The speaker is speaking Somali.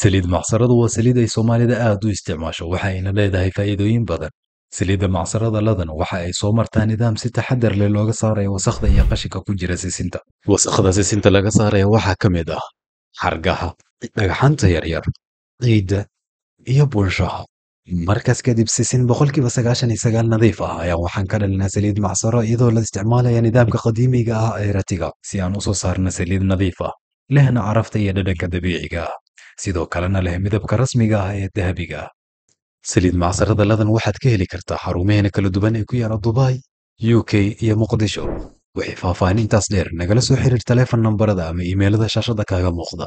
saliid macsaradu waa saliid ay soomaalida aad u isticmaasho waxa ayna leedahay faa'iidooyin badan saliidda macsarada ladan waxa ay soo martaa nidaam si taxadar leh looga saarayo wasakhda iyo qashinka ku jira sisinta wasakhda sisinta laga saaraya waxaa ka mid ah xargaha dhagxanta yaryar ciidda iyo bunshaha markaas kadib sisin boqolkiiba sagaashan iyo sagaal nadiif ah ayaa waxaan ka dhalinaa saliid macsaro iyadoo la isticmaalaya nidaamka qadiimiga ah ee ratiga si aan u soo saarno saliid nadiif ah lehna carafta iyo dhadhanka dabiiciga ah sidoo kalena leh midabka rasmiga ah ee dahabiga ah saliid macsaro dalladan waxaad ka heli kartaa xarumaheena kala duwan ee ku yaala dubai u k iyo muqdisho wixii faahfaahin intaas dheer nagala soo xiriir taleefan nambarada ama iimaylada shaashadda kaaga muuqda